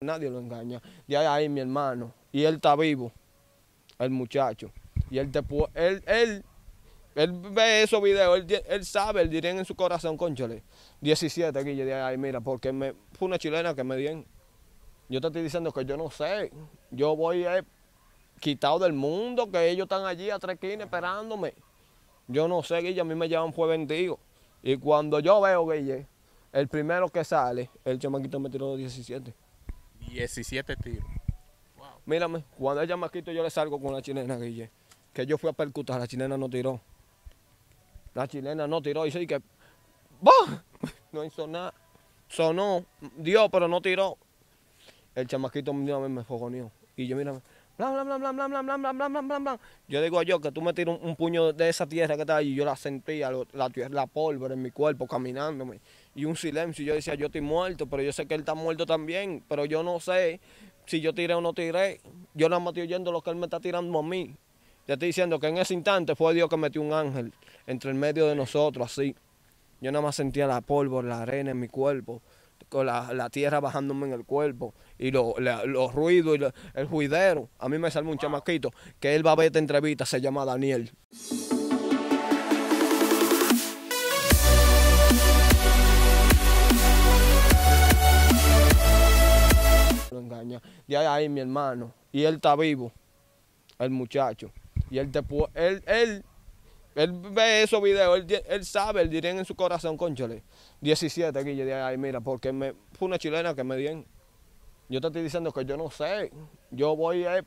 Nadie lo engaña. De ahí, mi hermano. Y él está vivo, el muchacho. Y él te puede, él, él, él ve esos videos, él, sabe, él diría en su corazón, conchale. 17 Guille, de ahí, mira, porque me, fue una chilena que me dieron. Yo te estoy diciendo que yo no sé. Yo voy eh, quitado del mundo, que ellos están allí a tres quines esperándome. Yo no sé, Guille, a mí me llevan fue bendigo, Y cuando yo veo, Guille, el primero que sale, el chamaquito me tiró 17. 17 tiros. Mírame, cuando el chamaquito yo le salgo con la chilena, Guille. Que yo fui a percutar, la chilena no tiró. La chilena no tiró y se que... ¡Bah! No hizo nada. Sonó, dio, pero no tiró. El chamaquito mírame, me fogoneó. Y yo, mírame, bla, bla, bla, bla, bla, bla, bla, bla, bla, bla, Yo digo a yo que tú me tiras un, puño de esa tierra que está ahí. Y yo la sentía, la la, la pólvora en mi cuerpo, caminándome y un silencio. Y yo decía, yo estoy muerto, pero yo sé que él está muerto también, pero yo no sé si yo tiré o no tiré. Yo nada más estoy oyendo lo que él me está tirando a mí. Te estoy diciendo que en ese instante fue Dios que metió un ángel entre el medio de nosotros, así. Yo nada más sentía la pólvora, la arena en mi cuerpo, con la, tierra bajándome en el cuerpo, y los ruidos y el juidero. A mí me salió un chamaquito que él va a ver esta entrevista, se llama Daniel. engaña. De ahí, mi hermano. Y él está vivo, el muchacho. Y él te puede, él, él, ve esos videos, él, sabe, él diría en su corazón, conchale. 17 Guille, de ahí, mira, porque me, fue una chilena que me dieron. Yo te estoy diciendo que yo no sé. Yo voy eh,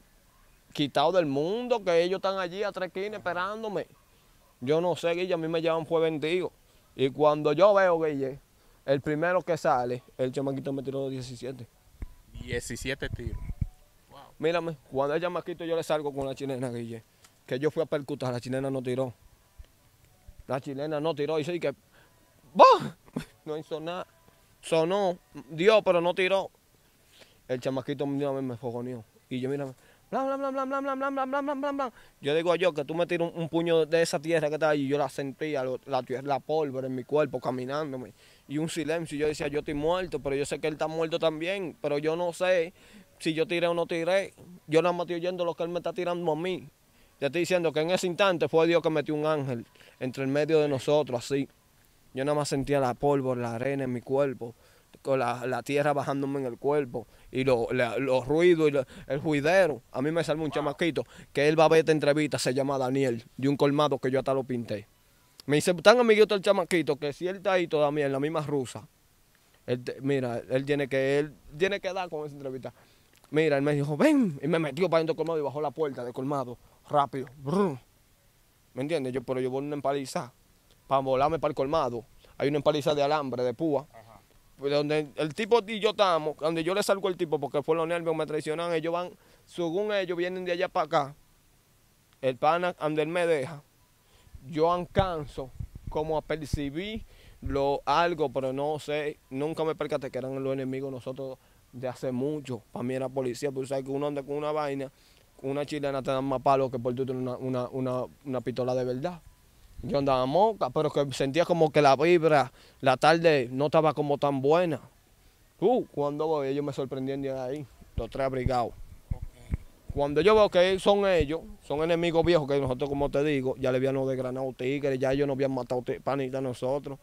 quitado del mundo, que ellos están allí a tres quines esperándome. Yo no sé, Guille, a mí me llevan fue bendigo. Y cuando yo veo, Guille, el primero que sale, el chamaquito me tiró 17. 17 tiros. Mírame, cuando el chamaquito yo le salgo con la chilena, Guille. Que yo fui a percutar, la chilena no tiró. La chilena no tiró y se que... ¡Bah! No hizo nada. Sonó, dio, pero no tiró. El chamaquito mírame, me fogoneó. Y yo, mírame, bla, bla, bla, bla, bla, bla, bla, bla, bla, bla, Yo digo a yo que tú me tiras un, puño de esa tierra que está ahí y yo la sentía, la la, la pólvora en mi cuerpo caminándome y un silencio. Y yo decía, yo estoy muerto, pero yo sé que él está muerto también, pero yo no sé si yo tiré o no tiré. Yo nada más estoy oyendo lo que él me está tirando a mí. Te estoy diciendo que en ese instante fue Dios que metió un ángel entre el medio de nosotros, así. Yo nada más sentía la pólvora, la arena en mi cuerpo, con la, tierra bajándome en el cuerpo, y los ruidos y el juidero. A mí me salió un chamaquito que él va a ver esta entrevista, se llama Daniel, de un colmado que yo hasta lo pinté. Me dice, tan amiguito el chamaquito que si él está ahí todavía en la misma rusa, mira, él tiene que, él tiene que dar con esa entrevista. Mira, él me dijo, ven, y me metió para dentro del colmado y bajó la puerta del colmado, rápido. ¿Me entiendes? Yo, pero yo voy a una empaliza para volarme para el colmado. Hay una empaliza de alambre, de púa. Ajá. Pues, donde el tipo y yo estamos, donde yo le salgo al tipo porque fue los nervios, me traicionan, ellos van, según ellos vienen de allá para acá. El pana, donde él me deja, yo alcanzo como a percibir lo, algo, pero no sé, nunca me percaté que eran los enemigos nosotros de hace mucho. Para mí era policía, pero sabes que uno anda con una vaina, una chilena te dan más palo que por tú tener una, pistola de verdad. Yo andaba moca, pero que sentía como que la vibra, la tarde no estaba como tan buena. Uh, cuando voy, ellos me sorprendían de ahí, los tres abrigados. Cuando yo veo que son ellos, son enemigos viejos que nosotros, como te digo, ya le habían desgranado tigres, ya ellos nos habían matado panita a nosotros.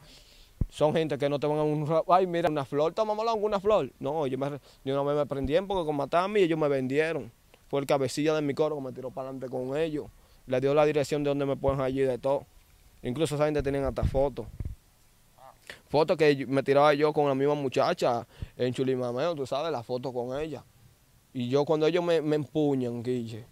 Son gente que no te van a un ay, mira, una flor, ¡Tomámosla alguna una flor. No, yo, me, yo no me prendían porque con matar a mí ellos me vendieron. Fue el cabecilla de mi coro que me tiró para adelante con ellos. Le dio la dirección de dónde me ponen allí de todo. Incluso esa gente tienen hasta fotos. Fotos que me tiraba yo con la misma muchacha en Chulimameo, tú sabes, la foto con ella. Y yo cuando ellos me, empuñan, Guille,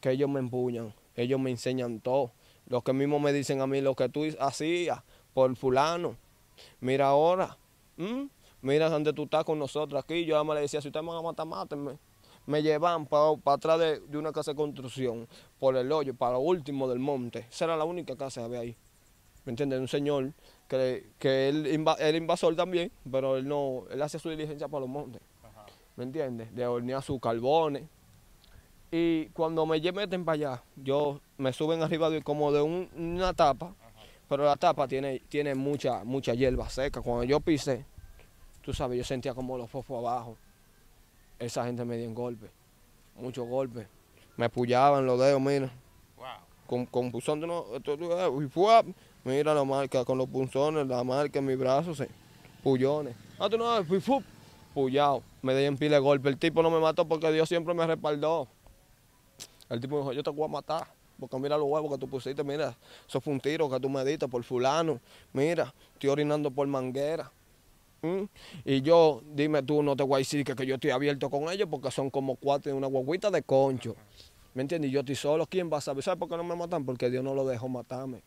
que ellos me empuñan, ellos me enseñan todo. Los que mismos me dicen a mí lo que tú hacías por fulano. Mira ahora, mira donde tú estás con nosotros aquí. Yo además le decía, si ustedes me van a matar, Me llevan para atrás de, una casa de construcción, por el hoyo, para lo último del monte. Esa era la única casa que había ahí. ¿Me entiendes? Un señor que, que él, invasor también, pero él no, él hace su diligencia para los montes. ¿me entiendes? De hornear sus carbones. Y cuando me meten para allá, yo me suben arriba de, como de una tapa, pero la tapa tiene, tiene mucha, mucha hierba seca. Cuando yo pisé, tú sabes, yo sentía como los fofos abajo. Esa gente me dio golpe. muchos golpes. Me pullaban los dedos, mira. Con, con punzones, no, mira la marca, con los punzones, la marca en mis brazo, se pullones. Ah, tú no, me di en pile golpe. El tipo no me mató porque Dios siempre me respaldó. El tipo dijo, yo te voy a matar, porque mira los huevos que tú pusiste, mira, eso fue un tiro que tú me diste por fulano, mira, estoy orinando por manguera. Y yo, dime tú, no te voy a decir que, yo estoy abierto con ellos porque son como cuatro en una guaguita de concho. ¿Me entiendes? Y yo estoy solo, ¿quién va a saber? ¿Sabes por qué no me matan? Porque Dios no lo dejó matarme.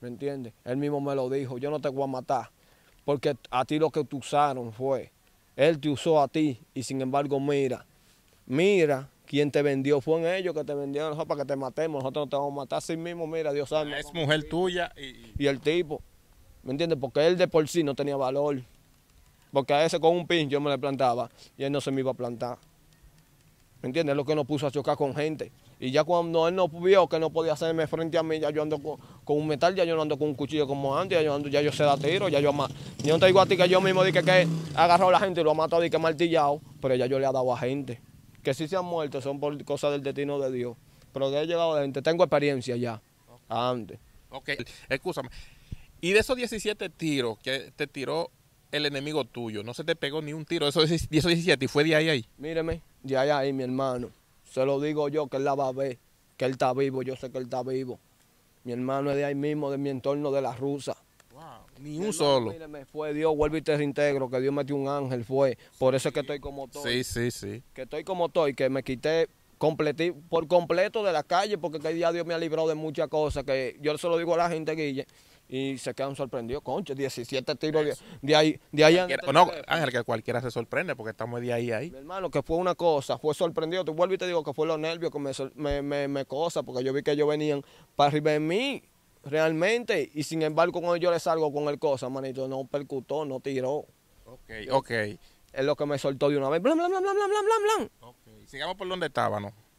¿Me entiendes? Él mismo me lo dijo, yo no te voy a matar, porque a ti lo que te usaron fue él te usó a ti y sin embargo mira, mira quién te vendió. Fue en ellos que te vendieron para que te matemos. Nosotros no te vamos a matar sí mismo. Mira, Dios sabe. Es mujer tuya y... el tipo. ¿Me entiendes? Porque él de por sí no tenía valor. Porque a ese con un pin yo me le plantaba y él no se me iba a plantar. ¿Me entiendes? Es lo que nos puso a chocar con gente. Y ya cuando él no vio que no podía hacerme frente a mí, ya yo ando con, un metal, ya yo no ando con un cuchillo como antes, ya yo, ando, ya yo sé da tiro, ya yo más. Yo no te digo a ti que yo mismo dije que, agarró agarrado a la gente y lo ha matado y que martillado, pero ya yo le he dado a gente. Que si se han muerto son por cosas del destino de Dios. Pero que he llegado a gente, tengo experiencia ya, antes. Ok, escúchame. Y de esos 17 tiros que te tiró el enemigo tuyo, no se te pegó ni un tiro de esos 17 y fue de ahí ahí. Míreme, de ahí ahí, mi hermano se lo digo yo que él la va a ver, que él está vivo, yo sé que él está vivo. Mi hermano es de ahí mismo, de mi entorno, de la rusa. Ni un solo. me fue Dios, vuelve y te reintegro, que Dios metió un ángel, fue. Por eso es que estoy como estoy. Sí, sí, sí. Que estoy como estoy, que me quité por completo de la calle, porque que día Dios me ha librado de muchas cosas, que yo se lo digo a la gente, Guille, y se quedan sorprendidos. Concha, 17 tiros de, ahí. De no, Ángel, que cualquiera se sorprende porque estamos de ahí ahí. hermano, que fue una cosa, fue sorprendido. Te vuelvo y te digo que fue los nervios que me, me, cosa, porque yo vi que ellos venían para arriba de mí realmente. Y sin embargo, cuando yo le salgo con el cosa, manito, no percutó, no tiró. Ok, ok. Es lo que me soltó de una vez. Blan, blan, blan, blan, blan, blan, blan. Ok, Sigamos por donde estábamos. ¿no?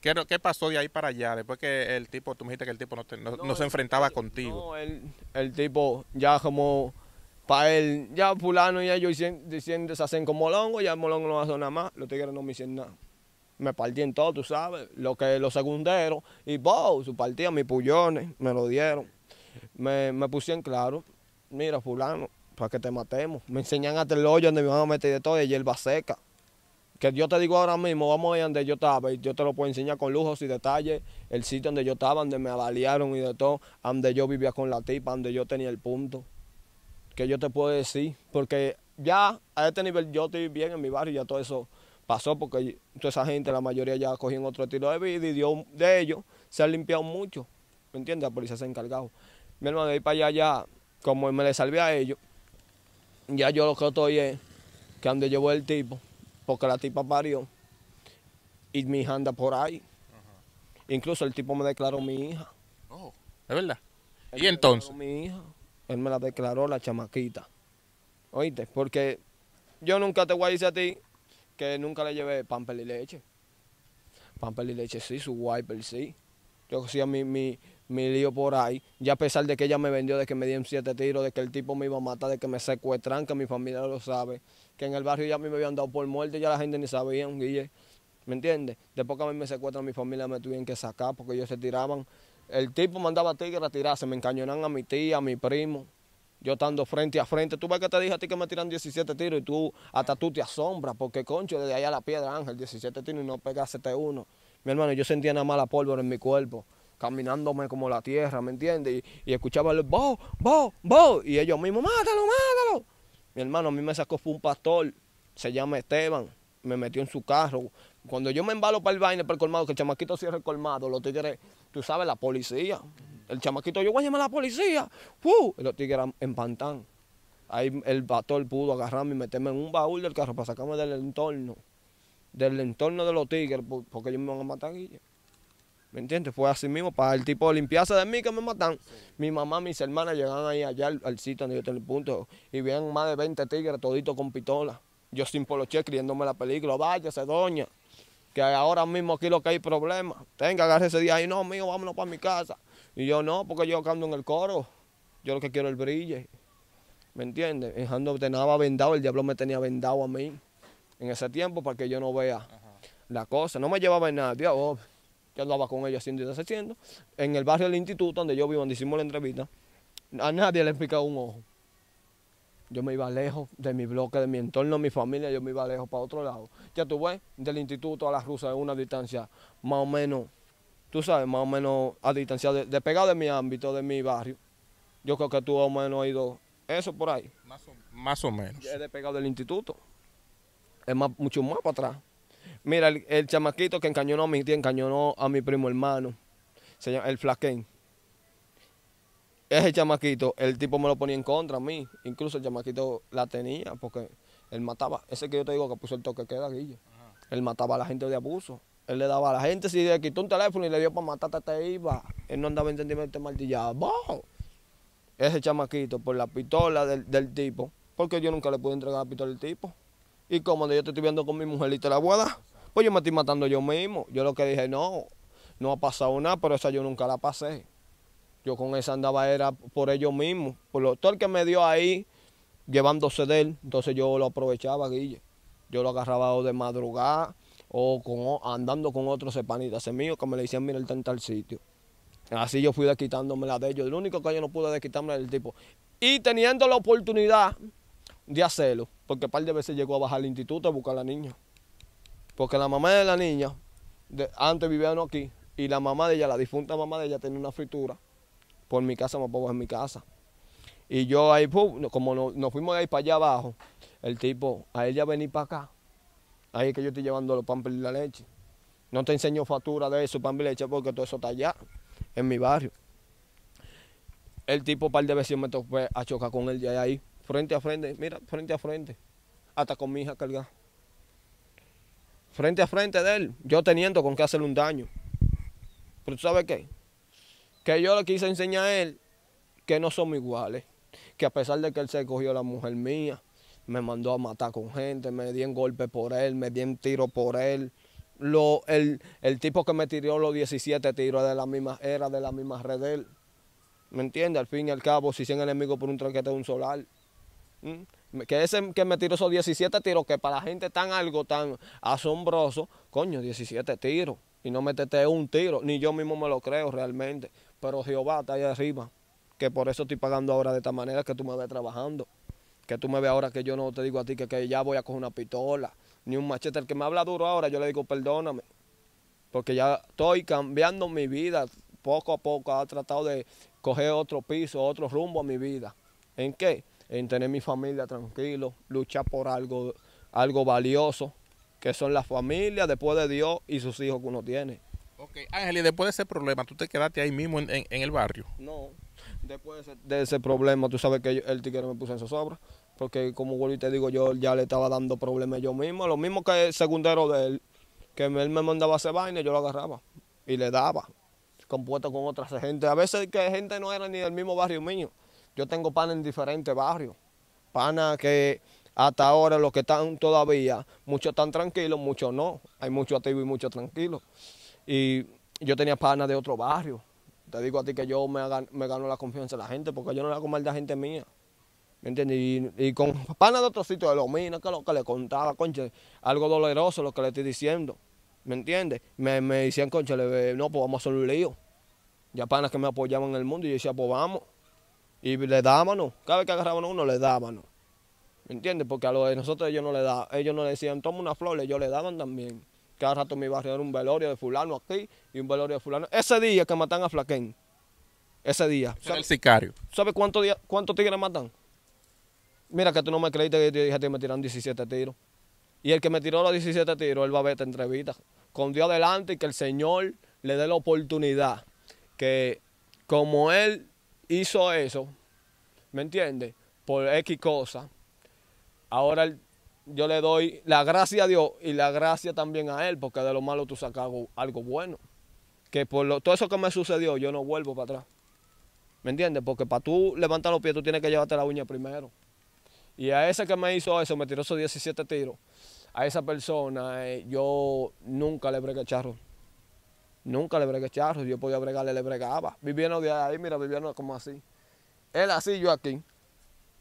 ¿Qué, pasó de ahí para allá? Después que el tipo, tú me dijiste que el tipo no, se enfrentaba contigo. No, el, tipo ya como, para él, ya fulano, y ellos diciendo, se hacen como Molongo, ya el Molongo no hace nada más, los tigres no me hicieron nada. Me partí en todo, tú sabes, lo que los segundero, y wow, su partida, mis pullones, me lo dieron. Me, me pusieron claro, mira fulano, para que te matemos. Me enseñan hasta el hoyo donde me van a meter de todo y hierba seca que yo te digo ahora mismo, vamos a ir donde yo estaba, y yo te lo puedo enseñar con lujos y detalles, el sitio donde yo estaba, donde me avaliaron y de todo, donde yo vivía con la tipa, donde yo tenía el punto, que yo te puedo decir, porque ya a este nivel yo estoy bien en mi barrio, ya todo eso pasó, porque toda esa gente, la mayoría ya cogían otro estilo de vida y de ellos se ha limpiado mucho, ¿me entiendes? La policía se ha encargado. Mi hermano, de ir para allá ya, como me le salvé a ellos, ya yo lo que estoy es que donde llevo el tipo, porque la tipa parió y mi hija anda por ahí. Incluso el tipo me declaró mi hija. Oh, ¿es verdad? ¿Y entonces? Mi hija. Él me la declaró la chamaquita. ¿Oíste? Porque yo nunca te voy a decir a ti que nunca le llevé pampel y leche. Pamper y leche sí, su wiper sí. Yo hacía mi, mi, mi lío por ahí. Ya a pesar de que ella me vendió, de que me dieron siete tiros, de que el tipo me iba a matar, de que me secuestran, que mi familia lo sabe, que en el barrio ya a mí me habían dado por muerte, ya la gente ni sabía, Guille. ¿Me entiendes? Después que a mí me secuestran, mi familia me tuvieron que sacar porque ellos se tiraban. El tipo mandaba a Tigre a tirarse, me encañonan a mi tía, a mi primo. Yo estando frente a frente, tú ves que te dije a ti que me tiran 17 tiros y tú hasta tú te asombras, porque concho, Desde allá a la piedra, Ángel, 17 tiros y no pegaste uno. Mi hermano, yo sentía una mala pólvora en mi cuerpo caminándome como la tierra, ¿me entiendes? Y, escuchaba el bo, bo, bo, y ellos mismos, mátalo, mátalo. Mi hermano a mí me sacó fue un pastor, se llama Esteban, me metió en su carro. Cuando yo me embalo para el baile, para el colmado, que el chamaquito cierra el colmado, los tigres, tú sabes, la policía. El chamaquito, yo voy a llamar a la policía. ¡Uh! los tigres en pantán. Ahí el pastor pudo agarrarme y meterme en un baúl del carro para sacarme del entorno. Del entorno de los tigres, porque ellos me van a matar. Guille. ¿Me entiendes? Fue así mismo, para el tipo de limpieza de mí que me matan. Mi mamá, mis hermanas llegaban ahí allá al, sitio donde yo tenía el punto y veían más de 20 tigres toditos con pistola. Yo sin poloche criándome la película, váyase doña, que ahora mismo aquí lo que hay problema. Tenga, agarre ese día ahí. no, mío, vámonos para mi casa. Y yo no, porque yo ando en el coro. Yo lo que quiero es el brille. ¿Me entiendes? Dejando nada vendado, el diablo me tenía vendado a mí en ese tiempo para que yo no vea la cosa. No me llevaba en nada, Dios yo andaba con ellos haciendo y deshaciendo. En el barrio del instituto, donde yo vivo, donde hicimos la entrevista, a nadie le picado un ojo. Yo me iba lejos de mi bloque, de mi entorno, de mi familia, yo me iba lejos para otro lado. Ya tú ves, del instituto a la rusa es una distancia más o menos, tú sabes, más o menos a distancia, de, de pegado de mi ámbito, de mi barrio. Yo creo que tú más o menos has ido eso por ahí. Más o, menos. Ya es de pegado del instituto. Es más, mucho más para atrás. Mira, el, chamaquito que encañonó a mi tía, encañonó a mi primo hermano, señor, el flaquén. Ese chamaquito, el tipo me lo ponía en contra a mí. Incluso el chamaquito la tenía porque él mataba. Ese que yo te digo que puso el toque queda, Guille. Él mataba a la gente de abuso. Él le daba a la gente, si le quitó un teléfono y le dio para matarte, te iba. Él no andaba entendiendo este martillado. Ese chamaquito, por la pistola del, tipo, porque yo nunca le pude entregar la pistola al tipo. Y como yo te estoy viendo con mi mujer y te la voy pues yo me estoy matando yo mismo. Yo lo que dije, no, no ha pasado nada, pero esa yo nunca la pasé. Yo con esa andaba era por ellos mismos, por lo, todo el que me dio ahí, llevándose de él, entonces yo lo aprovechaba, Guille. Yo lo agarraba de madrugada o con, andando con otros sepanitas míos que me le decían, mira, él está tal sitio. Así yo fui desquitándome la de ellos. Lo único que yo no pude desquitarme era el tipo. Y teniendo la oportunidad de hacerlo, porque un par de veces llegó a bajar al instituto a buscar a la niña. Porque la mamá de la niña, antes vivía aquí, y la mamá de ella, la difunta mamá de ella, tenía una fritura por mi casa, me pongo en mi casa. Y yo ahí, como nos, fuimos ahí para allá abajo, el tipo, a ella venir para acá, ahí es que yo estoy llevando los pan y la leche. No te enseño factura de eso, pan y leche, porque todo eso está allá, en mi barrio. El tipo, un par de veces me tocó a chocar con él ya ahí, frente a frente, mira, frente a frente, hasta con mi hija cargada frente a frente de él, yo teniendo con qué hacerle un daño. Pero tú sabes qué? Que yo le quise enseñar a él que no somos iguales. Que a pesar de que él se cogió a la mujer mía, me mandó a matar con gente, me di un golpe por él, me di un tiro por él. Lo, el, tipo que me tiró los 17 tiros de la misma, era de la misma red de él. ¿Me entiendes? Al fin y al cabo, si 100 enemigos por un traquete de un solar que ese que me tiró esos 17 tiros, que para la gente tan algo tan asombroso, coño, 17 tiros, y no metete un tiro, ni yo mismo me lo creo realmente, pero Jehová está ahí arriba, que por eso estoy pagando ahora de esta manera que tú me ves trabajando, que tú me ves ahora que yo no te digo a ti que, que ya voy a coger una pistola, ni un machete, el que me habla duro ahora, yo le digo perdóname, porque ya estoy cambiando mi vida, poco a poco ha tratado de coger otro piso, otro rumbo a mi vida. ¿En qué? en tener mi familia tranquilo, luchar por algo, algo valioso, que son la familia, después de Dios y sus hijos que uno tiene. Ok, Ángel, y después de ese problema, ¿tú te quedaste ahí mismo en, el barrio? No, después de ese, problema, tú sabes que el tiquero me puso en sobra, porque como vuelvo y te digo, yo ya le estaba dando problemas yo mismo, lo mismo que el secundero de él, que él me mandaba a hacer vaina yo lo agarraba y le daba, compuesto con otras gente. A veces que gente no era ni del mismo barrio mío, yo tengo panas en diferentes barrios. Panas que hasta ahora los que están todavía, muchos están tranquilos, muchos no. Hay muchos activos y muchos tranquilos. Y yo tenía panas de otro barrio. Te digo a ti que yo me, gano la confianza de la gente porque yo no le hago mal de la gente mía. ¿Me entiendes? Y, con panas de otro sitio de los minas, que es lo que le contaba, conche, algo doloroso lo que le estoy diciendo. ¿Me entiendes? Me, me decían, conche, no, pues vamos a hacer un lío. Ya panas que me apoyaban en el mundo y yo decía, pues vamos. Y le da Cada vez que agarraban uno, le daban ¿Me entiendes? Porque a de nosotros ellos no le da Ellos no le decían, toma una flor, yo le daban también. Cada rato mi barrio era un velorio de fulano aquí y un velorio de fulano. Ese día que matan a Flaquén, ese día. el sicario. ¿Sabes cuántos tigres matan? Mira que tú no me creíste que dije que me tiraron 17 tiros. Y el que me tiró los 17 tiros, él va a ver esta entrevista. Con Dios adelante y que el Señor le dé la oportunidad. Que como él hizo eso, ¿me entiendes? Por X cosa. Ahora yo le doy la gracia a Dios y la gracia también a Él, porque de lo malo tú sacas algo, bueno. Que por lo, todo eso que me sucedió, yo no vuelvo para atrás. ¿Me entiendes? Porque para tú levantar los pies, tú tienes que llevarte la uña primero. Y a ese que me hizo eso, me tiró esos 17 tiros. A esa persona eh, yo nunca le bregué charro. Nunca le bregué charros, yo podía bregarle, le bregaba. Viviendo de ahí, mira, viviendo como así. Él así, yo aquí.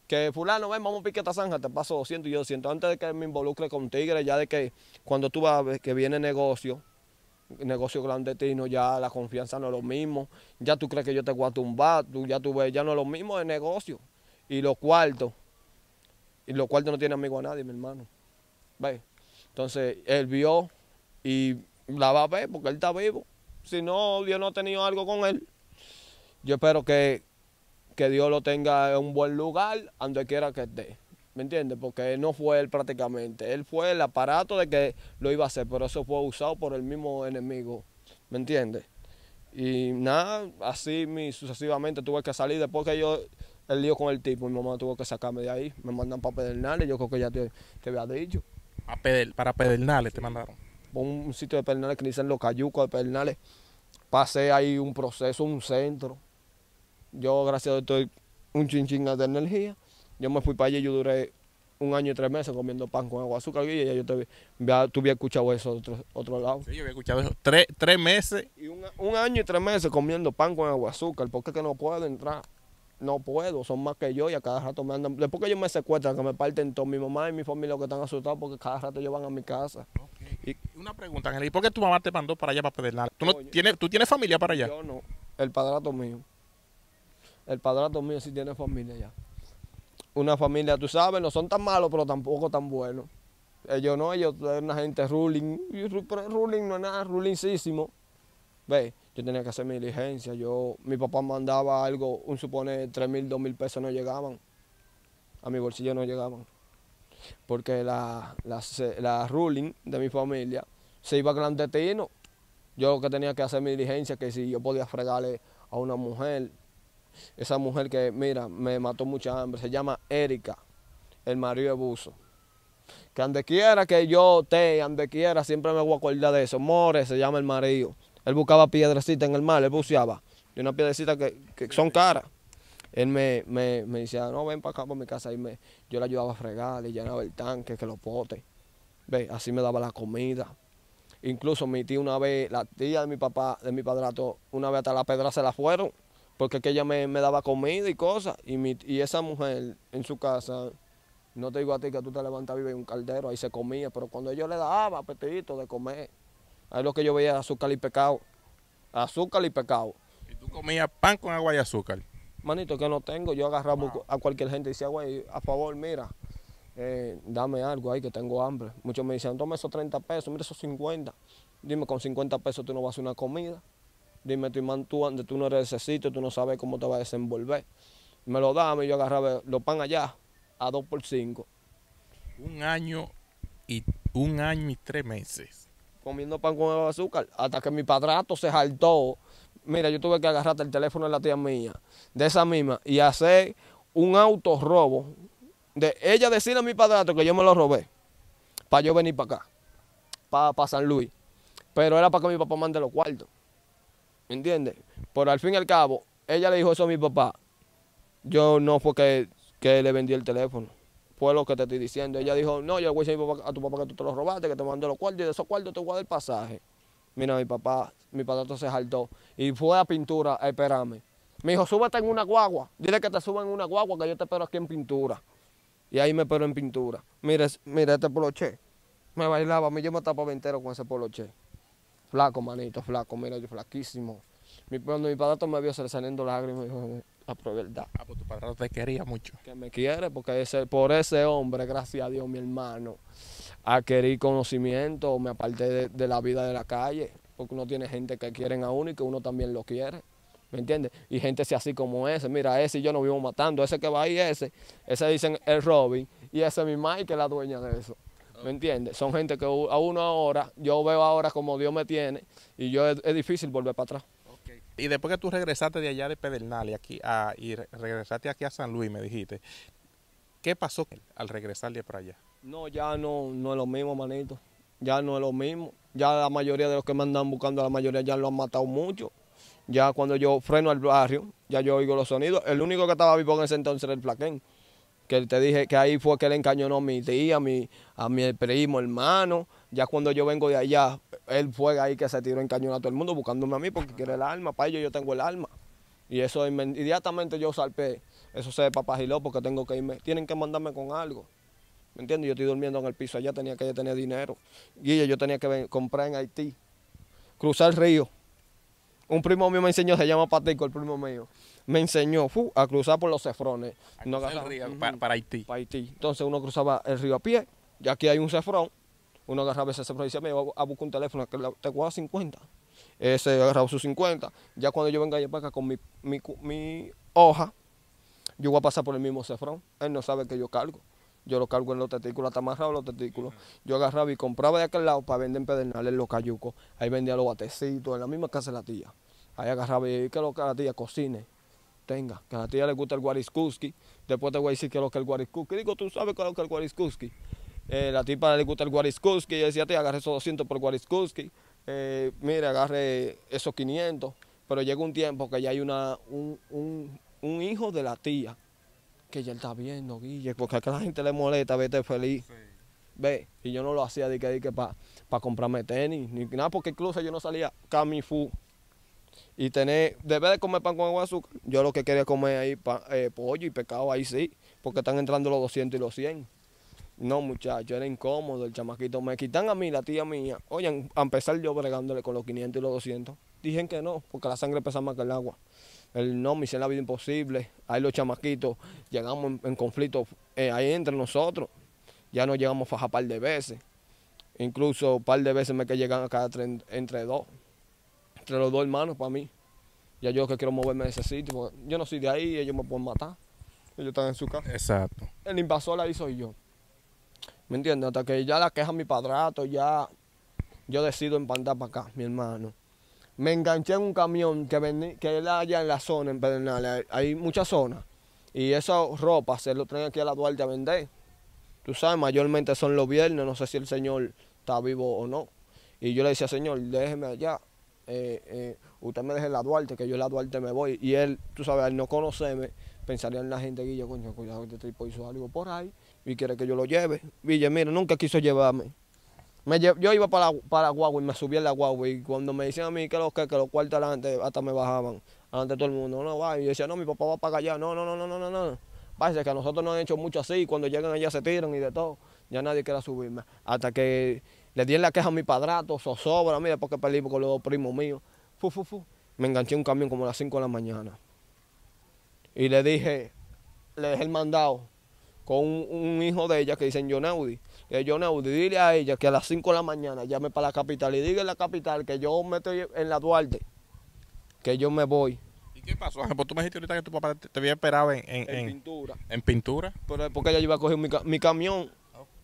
Que fulano, ven, vamos a esta zanja, te paso 200 y yo 200. Antes de que me involucre con Tigre, ya de que cuando tú vas, que viene negocio, negocio clandestino, ya la confianza no es lo mismo. Ya tú crees que yo te voy a tumbar, tú, ya tú ves, ya no es lo mismo el negocio. Y los cuarto y los cuartos no tiene amigo a nadie, mi hermano. ¿Ves? Entonces, él vio y la va a ver porque él está vivo. Si no, Dios no ha tenido algo con él. Yo espero que, Dios lo tenga en un buen lugar, donde quiera que esté. ¿Me entiendes? Porque no fue él prácticamente. Él fue el aparato de que lo iba a hacer, pero eso fue usado por el mismo enemigo. ¿Me entiendes? Y nada, así mi, sucesivamente tuve que salir. Después que yo el lío con el tipo, mi mamá tuvo que sacarme de ahí. Me mandan para Pedernales, yo creo que ya te, te había dicho. A para Pedernales te mandaron. Un, un sitio de Pedernales que dicen los cayucos de Pedernales pasé ahí un proceso, un centro. Yo, gracias a Dios, estoy un chinchín de energía. Yo me fui para allí, yo duré un año y tres meses comiendo pan con agua azúcar y ya yo te, ya, tú habías escuchado eso de otro, lado. Sí, yo había escuchado eso. Tres, meses. Y un, año y tres meses comiendo pan con agua azúcar, porque qué que no puedo entrar no puedo, son más que yo y a cada rato me andan. Después que ellos me secuestran, que me parten todo, mi mamá y mi familia que están asustados porque cada rato ellos van a mi casa. Y, una pregunta, Ángel, ¿y por qué tu mamá te mandó para allá para pedir ¿Tú, no, tienes, ¿Tú tienes familia para allá? Yo no, el padrato mío. El padrato mío sí tiene familia allá. Una familia, tú sabes, no son tan malos, pero tampoco tan buenos. Ellos no, ellos son una gente ruling. Ruling no es nada, rulingísimo, ¿Ves? Yo tenía que hacer mi diligencia. Yo, mi papá mandaba algo, un supone, tres mil, dos mil pesos no llegaban. A mi bolsillo no llegaban. Porque la, ruling de mi familia se iba clandestino. Yo que tenía que hacer mi diligencia, que si yo podía fregarle a una mujer, esa mujer que, mira, me mató mucha hambre, se llama Erika, el marido de Buzo. Que ande quiera que yo te ande quiera, siempre me voy a acordar de eso. More se llama el marido. Él buscaba piedrecitas en el mar, él buceaba. Y una piedrecita que, son caras. Él me, me, me, decía, no, ven para acá, por mi casa. Y me, yo le ayudaba a fregar, le llenaba el tanque, que lo pote. ¿Ve? Así me daba la comida. Incluso mi tía una vez, la tía de mi papá, de mi padrato, una vez hasta la pedra se la fueron, porque que ella me, daba comida y cosas. Y, mi, y esa mujer en su casa, no te digo a ti que tú te levantas vives en un caldero, ahí se comía, pero cuando yo le daba apetito de comer, Ahí lo que yo veía, azúcar y pecado. Azúcar y pecado. ¿Y tú comías pan con agua y azúcar? Manito, que no tengo. Yo agarraba a cualquier gente y decía, güey, a favor, mira, eh, dame algo ahí que tengo hambre. Muchos me decían, toma esos 30 pesos, mira esos 50. Dime, con 50 pesos tú no vas a hacer una comida. Dime, tu imán, tú, tú no eres tú no sabes cómo te vas a desenvolver. Me lo dame, yo agarraba los pan allá a 2 por 5. Un año y un año y tres meses comiendo pan con azúcar, hasta que mi padrato se saltó Mira, yo tuve que agarrarte el teléfono de la tía mía, de esa misma, y hacer un autorrobo. De ella decirle a mi padrato que yo me lo robé, para yo venir para acá, para, San Luis. Pero era para que mi papá mande los cuartos. ¿Me entiendes? Pero al fin y al cabo, ella le dijo eso a mi papá. Yo no fue que, que le vendí el teléfono. Fue lo que te estoy diciendo. Ella dijo, no, yo voy a decir a, tu papá que tú te lo robaste, que te mandé los cuartos y de esos cuartos te voy a dar el pasaje. Mira, mi papá, mi papá se saltó y fue a pintura a esperarme. Me dijo, súbete en una guagua. Dile que te suba en una guagua que yo te espero aquí en pintura. Y ahí me espero en pintura. Mira, mira este poloche. Me bailaba, a mí yo me tapaba entero con ese poloche. Flaco, manito, flaco, mira, yo flaquísimo. Mi, cuando mi me vio, se saliendo lágrimas. Dijo, la verdad. Ah, pues tu padre te quería mucho. Que me quiere, porque ese, por ese hombre, gracias a Dios, mi hermano, querer conocimiento, me aparté de, la vida de la calle, porque uno tiene gente que quieren a uno y que uno también lo quiere. ¿Me entiendes? Y gente así como ese, mira, ese y yo nos vivo matando, ese que va ahí, ese, ese dicen el Robin, y ese mi Mike que es la dueña de eso. ¿Me entiendes? Son gente que a uno ahora, yo veo ahora como Dios me tiene, y yo es difícil volver para atrás y después que tú regresaste de allá de Pedernales aquí a, ah, y regresaste aquí a San Luis, me dijiste, ¿qué pasó al regresar de para allá? No, ya no, es lo mismo, manito. Ya no es lo mismo. Ya la mayoría de los que me andan buscando, la mayoría ya lo han matado mucho. Ya cuando yo freno al barrio, ya yo oigo los sonidos. El único que estaba vivo en ese entonces era el flaquén. Que te dije que ahí fue que le encañonó a mi tía, a mi, a mi primo, hermano. Ya cuando yo vengo de allá, él fue ahí que se tiró en cañón a todo el mundo buscándome a mí porque quiere el alma. Para ello yo tengo el alma. Y eso inmediatamente yo salpé. Eso se papagiló porque tengo que irme. Tienen que mandarme con algo. ¿Me entiendes? Yo estoy durmiendo en el piso. Allá tenía que tener dinero. Y yo tenía que comprar en Haití. Cruzar el río. Un primo mío me enseñó, se llama Patico, el primo mío. Me enseñó a cruzar por los cefrones. No río, para, Haití. Para Haití. Entonces uno cruzaba el río a pie. Y aquí hay un cefrón uno agarraba ese cefrón y decía me voy a buscar un teléfono, que te voy 50. Ese agarraba sus 50. Ya cuando yo venga allá para acá con mi, hoja, yo voy a pasar por el mismo cefrón. Él no sabe que yo cargo. Yo lo cargo en los testículos, hasta amarrado en los testículos. Yo agarraba y compraba de aquel lado para vender en Pedernales los cayucos. Ahí vendía los batecitos, en la misma casa de la tía. Ahí agarraba y que lo que la tía cocine tenga, que a la tía le gusta el guariskuski, después te voy a decir que lo que el guariskuski. Digo, tú sabes que lo que es el guariskuski. Eh, la tía para gusta el y yo decía, te agarre esos 200 por Wariskowski, eh, mire, agarre esos 500. Pero llega un tiempo que ya hay una, un, hijo de la tía que ya está viendo, Guille, porque a la gente le molesta vete feliz. Ve, y yo no lo hacía de que, que para pa comprarme tenis, ni nada, porque incluso yo no salía camifú. Y tener, debe de comer pan con agua azúcar, yo lo que quería comer ahí, eh, pollo y pescado, ahí sí, porque están entrando los 200 y los 100. No, muchacho, era incómodo el chamaquito. Me quitan a mí, la tía mía. Oigan, a empezar yo bregándole con los 500 y los 200. Dijen que no, porque la sangre pesa más que el agua. El no, me hicieron la vida imposible. Ahí los chamaquitos llegamos en, conflicto eh, ahí entre nosotros. Ya nos llegamos a fajar par de veces. Incluso un par de veces me que llegan cada entre, entre dos. Entre los dos hermanos para mí. Ya yo que quiero moverme de ese sitio, yo no soy de ahí, ellos me pueden matar. Ellos están en su casa. Exacto. El invasor la hizo yo. ¿Me entiendes? Hasta que ya la queja mi padrato, ya yo decido empantar para acá, mi hermano. Me enganché en un camión que, vení, que era allá en la zona, en Pedernales. Hay muchas zonas. Y esa ropa se lo traen aquí a la Duarte a vender. Tú sabes, mayormente son los viernes, no sé si el señor está vivo o no. Y yo le decía, señor, déjeme allá. Eh, eh, usted me deje en la Duarte, que yo en la Duarte me voy. Y él, tú sabes, al no conocerme, pensaría en la gente que yo, coño, cuidado que este tipo hizo algo por ahí y quiere que yo lo lleve. Ville, mira, nunca quiso llevarme. Me yo iba para, para Guagua y me subía en la Guagua y cuando me decían a mí que los que, los cuartos adelante, hasta me bajaban, ante todo el mundo. No, va. Y decía, no, mi papá va para allá. No, no, no, no, no, no. no Parece que a nosotros no han hecho mucho así cuando llegan allá se tiran y de todo. Ya nadie quiera subirme. Hasta que le di en la queja a mi padrato, zozobra, mira, porque perdí con los dos primos míos. Fu, fu, fu. Me enganché un camión como a las 5 de la mañana. Y le dije, le dejé el mandado con un, hijo de ella que dicen Jonaudi. John Jonaudi, dile a ella que a las 5 de la mañana llame para la capital y diga en la capital que yo me estoy en la Duarte, que yo me voy. ¿Y qué pasó? Pues tú me dijiste ahorita que tu papá te, había esperado en, en, pintura. ¿En pintura? porque ella iba a coger mi, camión.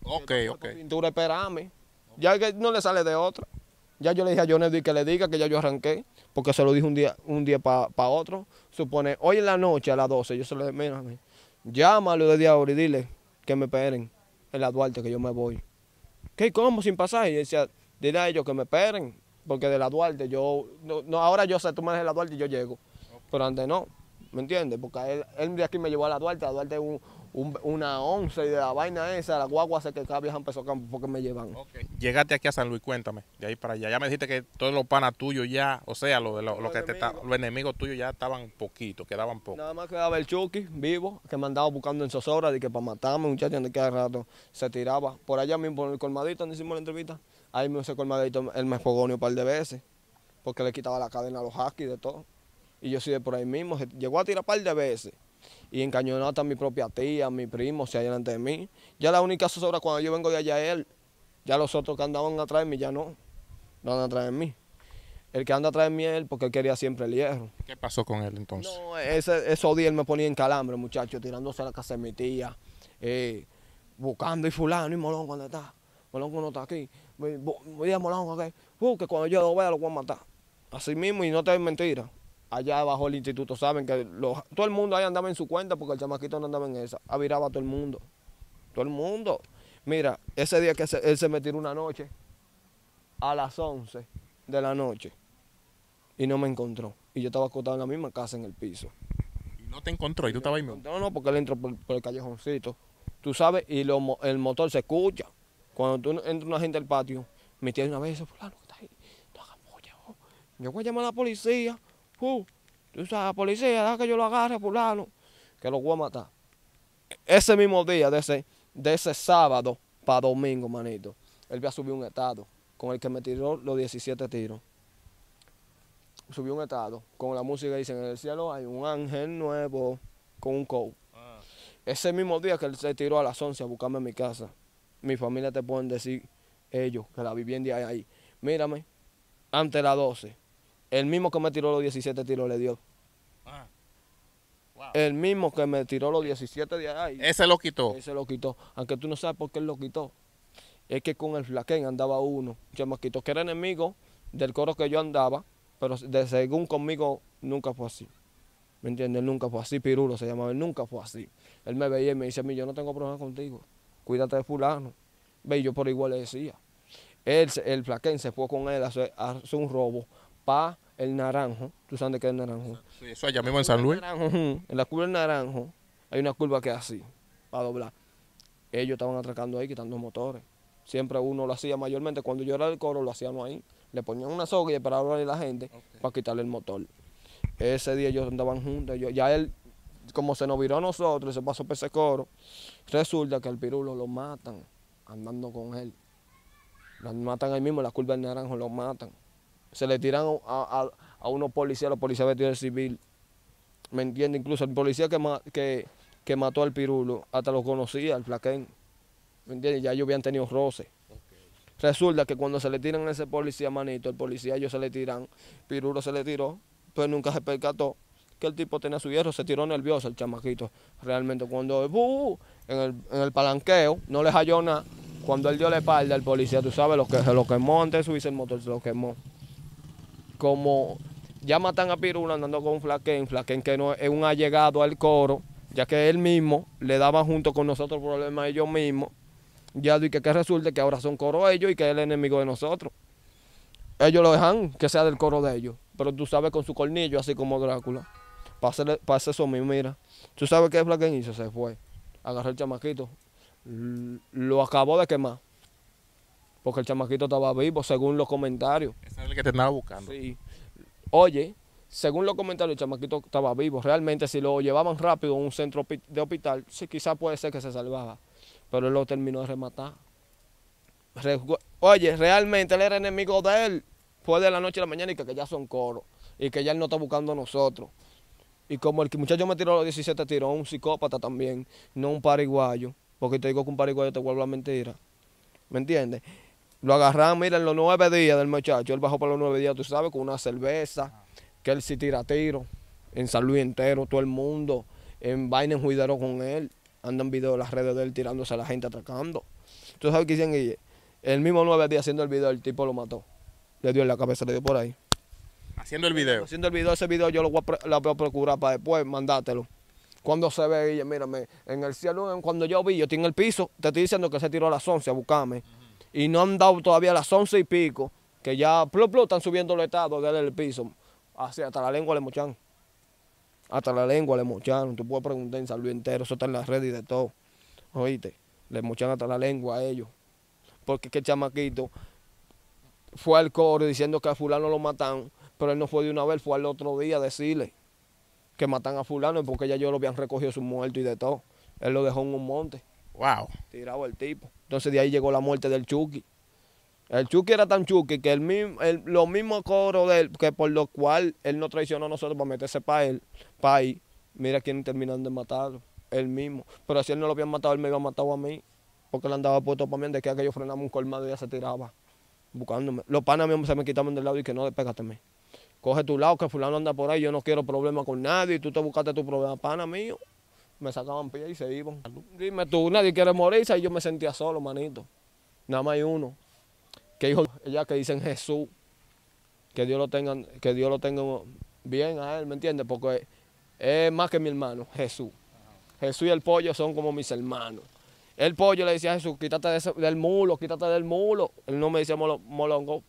Ok, ok. Pues, pintura, esperame. Ya que no le sale de otra. Ya yo le dije a Jonaudi que le diga que ya yo arranqué, porque se lo dije un día un día para otro. Supone, hoy en la noche a las 12, yo se lo dije, a Llámalo desde ahora y dile que me esperen en la Duarte que yo me voy. ¿Qué? ¿Cómo? Sin pasaje. Y decía, dile a ellos que me esperen, porque de la Duarte yo, no, ahora yo sé, tú manejas la Duarte y yo llego, pero antes no, ¿me entiendes? Porque él, él de aquí me llevó a la Duarte, la Duarte es un, una once y de la vaina esa, la guagua hace que cada empezó campo porque me llevan. Llegaste aquí a San Luis, cuéntame, de ahí para allá. Ya me dijiste que todos los panas tuyos ya, o sea, los lo que te los enemigos tuyos ya estaban poquitos, quedaban pocos. Nada más quedaba el Chucky vivo, que me andaba buscando en Sosora, de que para matarme, muchachos, de cada rato se tiraba. Por allá mismo, en el colmadito, donde hicimos la entrevista, ahí mismo ese colmadito, él me fogonio un par de veces, porque le quitaba la cadena a los hackis de todo. Y yo sí de por ahí mismo, llegó a tirar un par de veces y encañonado hasta mi propia tía, mi primo, se delante de mí. Ya la única zozobra cuando yo vengo de allá él. Ya los otros que andaban atrás de mí ya no, no andan atrás de mí. El que anda atrás de mí es él porque él quería siempre el hierro. ¿Qué pasó con él entonces? No, ese, esos días él me ponía en calambre, muchacho, tirándose a la casa de mi tía, eh, buscando y fulano y molón cuando está. Molón no está aquí. Voy a molón, okay. uh, que cuando yo lo vea lo voy a matar. Así mismo y no te es mentira allá abajo del instituto saben que todo el mundo ahí andaba en su cuenta porque el chamaquito no andaba en esa. Aviraba todo el mundo. Todo el mundo. Mira, ese día que él se metió una noche, a las 11 de la noche, y no me encontró. Y yo estaba acostado en la misma casa en el piso. ¿Y no te encontró? ¿Y tú estabas ahí mismo? No, no, porque él entró por, el callejoncito. Tú sabes, y el motor se escucha. Cuando tú entras una gente al patio, me tiene una vez, fulano, que está ahí. Yo voy a llamar a la policía Uh, tú sabes, policía, deja que yo lo agarre, pulano, que lo voy a matar. Ese mismo día, de ese, de ese sábado para domingo, manito, él a subir un estado con el que me tiró los 17 tiros. Subió un estado con la música dicen, en el cielo hay un ángel nuevo con un cow. Ah. Ese mismo día que él se tiró a las 11 a buscarme en mi casa, mi familia te pueden decir ellos que la vivienda hay ahí. Mírame, ante las 12, el mismo que me tiró los 17 tiros le dio. Ah. El mismo que me tiró los 17 de ahí. Ese lo quitó. Ese lo quitó. Aunque tú no sabes por qué él lo quitó. Es que con el flaquén andaba uno, quitó que era enemigo del coro que yo andaba, pero según conmigo nunca fue así. ¿Me entiendes? nunca fue así, Pirulo se llamaba, nunca fue así. Él me veía y me dice a mí, yo no tengo problema contigo, cuídate de fulano. Ve, yo por igual le decía. Él, el flaquén se fue con él a hacer, un robo Pa el naranjo. ¿Tú sabes de qué es el naranjo? eso allá mismo en San Luis. en la curva del naranjo hay una curva que es así, para doblar. Ellos estaban atracando ahí, quitando motores. Siempre uno lo hacía mayormente. Cuando yo era del coro, lo hacíamos ahí. Le ponían una soga y esperaban a la gente para quitarle el motor. Ese día ellos andaban juntos. Yo, ya él, como se nos viró a nosotros, se pasó por ese coro. Resulta que al pirulo lo matan andando con él. Lo matan ahí mismo, en la curva del naranjo lo matan se le tiran a, a, unos policías, los policías vestidos de civil. ¿Me entiendes? Incluso el policía que, que, mató al pirulo, hasta lo conocía, el flaquén. ¿Me entiendes? Ya ellos habían tenido roces. Resulta que cuando se le tiran a ese policía, manito, el policía ellos se le tiran, pirulo se le tiró, pero nunca se percató que el tipo tenía su hierro, se tiró nervioso el chamaquito. Realmente cuando en, el, en el palanqueo, no le halló nada. Cuando él dio la espalda al policía, tú sabes, lo que, se lo quemó antes de subirse el motor, se lo quemó como ya matan a Pirula andando con Flaquén, Flaquén que no es un allegado al coro, ya que él mismo le daba junto con nosotros problemas a ellos mismos, ya y que, que resulte que ahora son coro ellos y que él es el enemigo de nosotros. Ellos lo dejan que sea del coro de ellos, pero tú sabes con su cornillo, así como Drácula. Pasa, hacer eso mismo, mira. Tú sabes que Flaquen hizo, se fue. Agarró el chamaquito, lo acabó de quemar porque el chamaquito estaba vivo, según los comentarios. Ese es el que te estaba buscando. Sí. Oye, según los comentarios, el chamaquito estaba vivo. Realmente, si lo llevaban rápido a un centro de hospital, sí, quizás puede ser que se salvaba. Pero él lo terminó de rematar. Oye, realmente él era enemigo de él. Fue de la noche a la mañana y que, ya son coros. Y que ya él no está buscando a nosotros. Y como el muchacho me tiró los 17 tiros, un psicópata también, no un paraguayo. Porque te digo que un pariguayo te vuelve a mentira. ¿Me entiendes? Lo agarraron, mira, en los nueve días del muchacho. Él bajó para los nueve días, tú sabes, con una cerveza, ah. que él sí tira tiro. En San Luis entero, todo el mundo. En vaina en juidero con él. Andan videos en las redes de él tirándose a la gente, atacando. Tú sabes qué hicieron ellos. El mismo nueve días haciendo el video, el tipo lo mató. Le dio en la cabeza, le dio por ahí. Haciendo el video. Haciendo el video, ese video yo lo voy a, procurar para después mandártelo. Cuando se ve, ella, mírame, en el cielo, cuando yo vi, yo estoy en el piso, te estoy diciendo que se tiró a las once a buscarme y no han dado todavía las once y pico, que ya están subiendo el estado desde el piso, hasta la lengua le mochan. Hasta la lengua le mochan tú puedes preguntar en salud entero, eso está en las redes y de todo. Oíste, le mochan hasta la lengua a ellos. Porque que el chamaquito fue al coro diciendo que a fulano lo matan, pero él no fue de una vez, fue al otro día a decirle que matan a fulano porque ya yo lo habían recogido su muerto y de todo. Él lo dejó en un monte. Wow. Tirado el tipo. Entonces de ahí llegó la muerte del Chucky. El Chucky era tan Chucky que el mismo, el, los mismos coro de él, que por lo cual él no traicionó a nosotros para meterse para él, para ahí, mira quién terminan de matarlo, él mismo. Pero si él no lo había matado, él me había matado a mí, porque él andaba puesto para mí, de que aquello frenaba un colmado y ya se tiraba, buscándome. Los panas míos se me quitaban del lado y que no, despégateme. Coge tu lado, que fulano anda por ahí, yo no quiero problema con nadie, y tú te buscaste tu problema, pana mío me sacaban pie y se iban. Dime tú, nadie quiere morirse y yo me sentía solo, manito. Nada más hay uno. Que dijo, ella que dicen Jesús. Que Dios lo tenga, que Dios lo tenga bien a él, ¿me entiendes? Porque es más que mi hermano, Jesús. Jesús y el pollo son como mis hermanos. El pollo le decía a Jesús, quítate del mulo, quítate del mulo. Él no me decía molongo,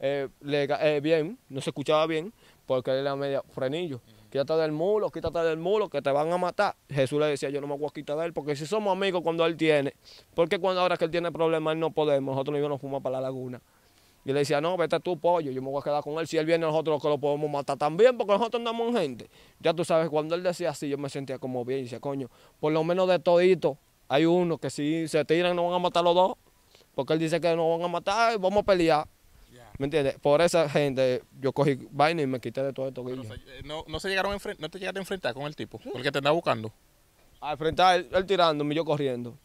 eh, eh, bien, no se escuchaba bien, porque él era medio frenillo quítate del mulo, quítate del mulo, que te van a matar. Jesús le decía, yo no me voy a quitar de él, porque si somos amigos cuando él tiene, porque cuando ahora que él tiene problemas, él no podemos, nosotros no nos fumar para la laguna. Y le decía, no, vete tú, pollo, yo me voy a quedar con él. Si él viene, nosotros que lo podemos matar también, porque nosotros andamos en gente. Ya tú sabes, cuando él decía así, yo me sentía como bien. Y decía, coño, por lo menos de todito, hay uno que si se tiran, no van a matar los dos. Porque él dice que no van a matar vamos a pelear. ¿Me entiendes? Por esa gente yo cogí vaina y me quité de todo esto. Eh, no, no, se llegaron no te llegaste a enfrentar con el tipo, porque te andaba buscando. A enfrentar, él, él tirándome y yo corriendo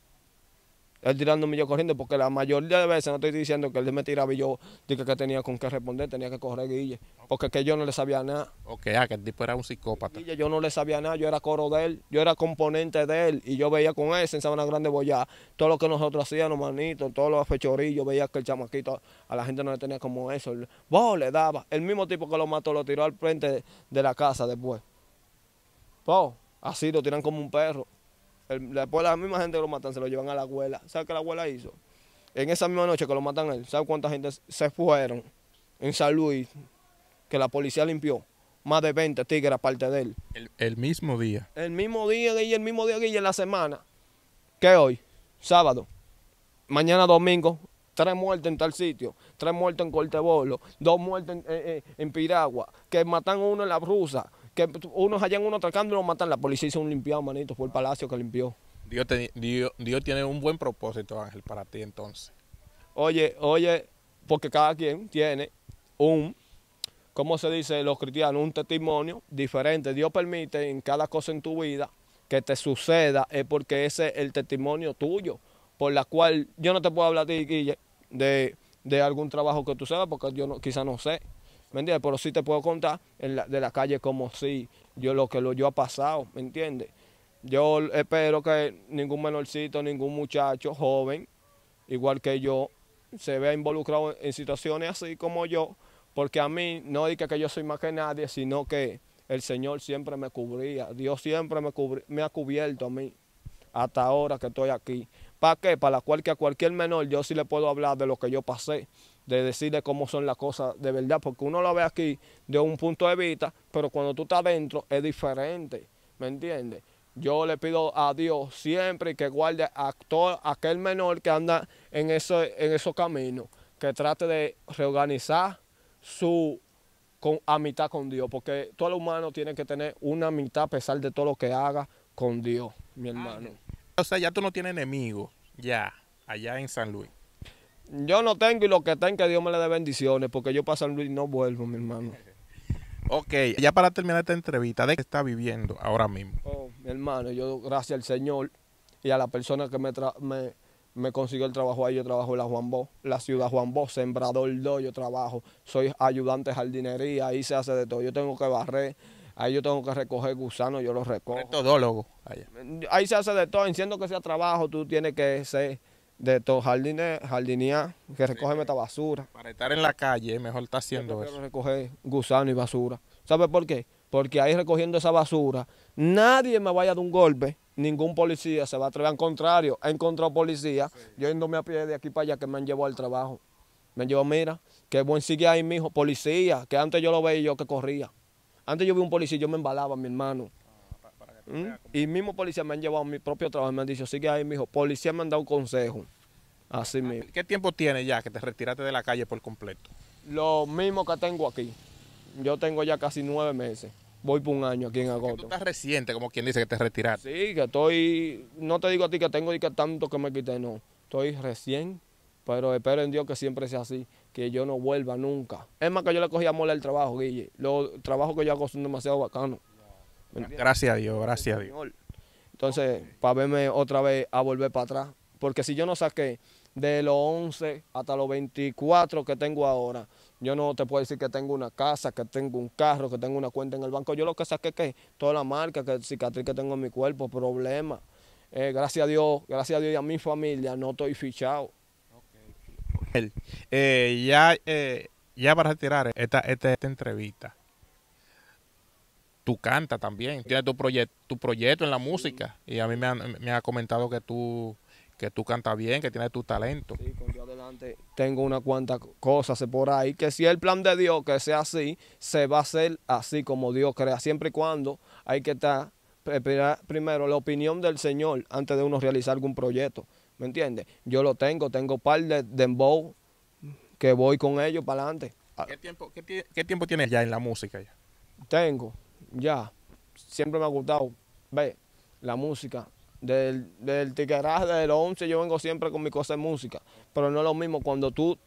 él tirándome yo corriendo, porque la mayoría de veces no estoy diciendo que él me tiraba y yo dije que tenía con qué responder, tenía que correr guille, porque que yo no le sabía nada. Ok, ah, que el tipo era un psicópata. Guille, yo no le sabía nada, yo era coro de él, yo era componente de él, y yo veía con él en una Grande Boyá, todo lo que nosotros hacíamos, manito, todos los fechorillos, veía que el chamaquito a la gente no le tenía como eso, vos le daba, el mismo tipo que lo mató lo tiró al frente de la casa después. Bo, así lo tiran como un perro después pues, la misma gente que lo matan se lo llevan a la abuela. ¿Sabes qué la abuela hizo? En esa misma noche que lo matan a él, ¿sabes cuánta gente se fueron en San Luis que la policía limpió? Más de 20 tigres aparte de él. El, mismo día. El mismo día, y el mismo día, y en la semana. ¿Qué hoy? Sábado. Mañana domingo, tres muertes en tal sitio, tres muertes en Cortebolo, dos muertes eh, eh, en, Piragua, que matan a uno en la brusa, que unos hallan uno atracando y lo matan. La policía hizo un limpiado, manito, fue el palacio que limpió. Dios, tiene un buen propósito, Ángel, para ti entonces. Oye, oye, porque cada quien tiene un ¿cómo se dice los cristianos? Un testimonio diferente. Dios permite en cada cosa en tu vida que te suceda, es porque ese es el testimonio tuyo, por la cual yo no te puedo hablar a ti de, de algún trabajo que tú sepas, porque yo no, quizá no sé. ¿me entiendes? Pero sí te puedo contar de la calle como si yo lo que lo, yo ha pasado, ¿me entiendes? Yo espero que ningún menorcito, ningún muchacho joven, igual que yo, se vea involucrado en situaciones así como yo, porque a mí no diga que yo soy más que nadie, sino que el Señor siempre me cubría, Dios siempre me, me ha cubierto a mí, hasta ahora que estoy aquí. ¿Para qué? Para cualquier menor yo sí le puedo hablar de lo que yo pasé, de decirle cómo son las cosas de verdad, porque uno lo ve aquí de un punto de vista, pero cuando tú estás adentro es diferente, ¿me entiendes? Yo le pido a Dios siempre que guarde a todo aquel menor que anda en, en esos caminos, que trate de reorganizar su con, amistad con Dios, porque todo el humano tiene que tener una amistad a pesar de todo lo que haga con Dios, mi hermano. O sea, ya tú no tienes enemigo, ya, allá en San Luis. Yo no tengo y lo que tengo, que Dios me le dé bendiciones, porque yo para San Luis no vuelvo, mi hermano. Ok, ya para terminar esta entrevista, ¿de qué está viviendo ahora mismo? Oh, mi hermano, yo gracias al Señor y a la persona que me, me, consiguió el trabajo ahí, yo trabajo en la Juan la ciudad Juan Bos, sembrador 2, yo trabajo, soy ayudante de jardinería, ahí se hace de todo, yo tengo que barrer, ahí yo tengo que recoger gusanos, yo los recojo. Todólogo. Allá. Ahí se hace de todo, enciendo que sea trabajo, tú tienes que ser de todo jardines, jardinía que recoge esta basura. Para estar en la calle, mejor está haciendo eso. Recoger gusano y basura. ¿Sabe por qué? Porque ahí recogiendo esa basura, nadie me vaya de un golpe, ningún policía se va a atrever. Al contrario, he encontrado policía, yo yéndome a pie de aquí para allá que me han llevado al trabajo. Me llevado, mira, que buen sigue ahí, mijo, policía, que antes yo lo veía yo que corría. Antes yo vi un policía, yo me embalaba, mi hermano. ¿Mm? Y mismo policía me han llevado a mi propio trabajo, me han dicho, sigue ahí, mijo. Policía me han dado consejo. Así ah, mismo. ¿Qué tiempo tienes ya que te retiraste de la calle por completo? Lo mismo que tengo aquí. Yo tengo ya casi nueve meses. Voy por un año aquí en agosto. Tú estás reciente, como quien dice que te retiraste. Sí, que estoy. No te digo a ti que tengo y que tanto que me quité, no. Estoy recién, pero espero en Dios que siempre sea así, que yo no vuelva nunca. Es más, que yo le cogí mola el trabajo, Guille. Los trabajos que yo hago son demasiado bacanos. Gracias a Dios, gracias a Dios. Entonces, para verme otra vez a volver para atrás. Porque si yo no saqué de los 11 hasta los 24 que tengo ahora, yo no te puedo decir que tengo una casa, que tengo un carro, que tengo una cuenta en el banco. Yo lo que saqué que toda la marca, que cicatriz que tengo en mi cuerpo, Problema. Eh, gracias a Dios, gracias a Dios y a mi familia, no estoy fichado. Okay. Eh, ya, eh, ya para retirar esta, esta entrevista, tú cantas también, tienes tu, proyecto tu proyecto en la música. Y a mí me, han, ha comentado que tú, que tú cantas bien, que tienes tu talento. tengo una cuantas cosas por ahí, que si el plan de Dios que sea así, se va a hacer así como Dios crea, siempre y cuando hay que estar primero la opinión del Señor antes de uno realizar algún proyecto. ¿Me entiendes? Yo lo tengo, tengo par de dembow que voy con ellos para adelante. ¿Qué tiempo, ¿Qué tiempo tienes ya en la música? Ya? Tengo ya, siempre me ha gustado, ve, la música. Del, del tiqueraje desde los 11 yo vengo siempre con mi cosa de música, pero no es lo mismo cuando tú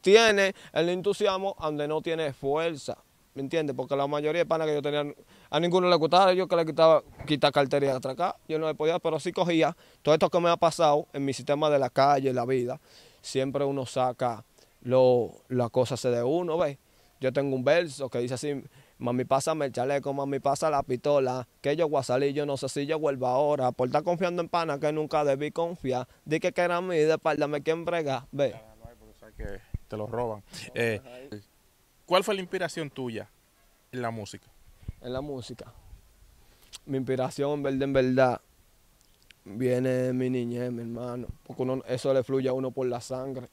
tienes el entusiasmo donde no tienes fuerza, ¿me entiendes? Porque la mayoría de panas que yo tenía, a ninguno le gustaba, yo que le quitaba quitar cartería de acá, yo no le podía, pero sí cogía todo esto que me ha pasado en mi sistema de la calle, la vida, siempre uno saca lo, las cosas de uno, ve. Yo tengo un verso que dice así, Mami, pásame el chaleco, mami, pasa la pistola. Que yo voy a salir, yo no sé si yo vuelvo ahora. Por estar confiando en pana que nunca debí confiar. Di que era mi de espalda me quieren Ve. te lo roban. Eh, ¿Cuál fue la inspiración tuya en la música? En la música. Mi inspiración, en verdad, en verdad, viene de mi niñez, mi hermano. Porque eso le fluye a uno por la sangre.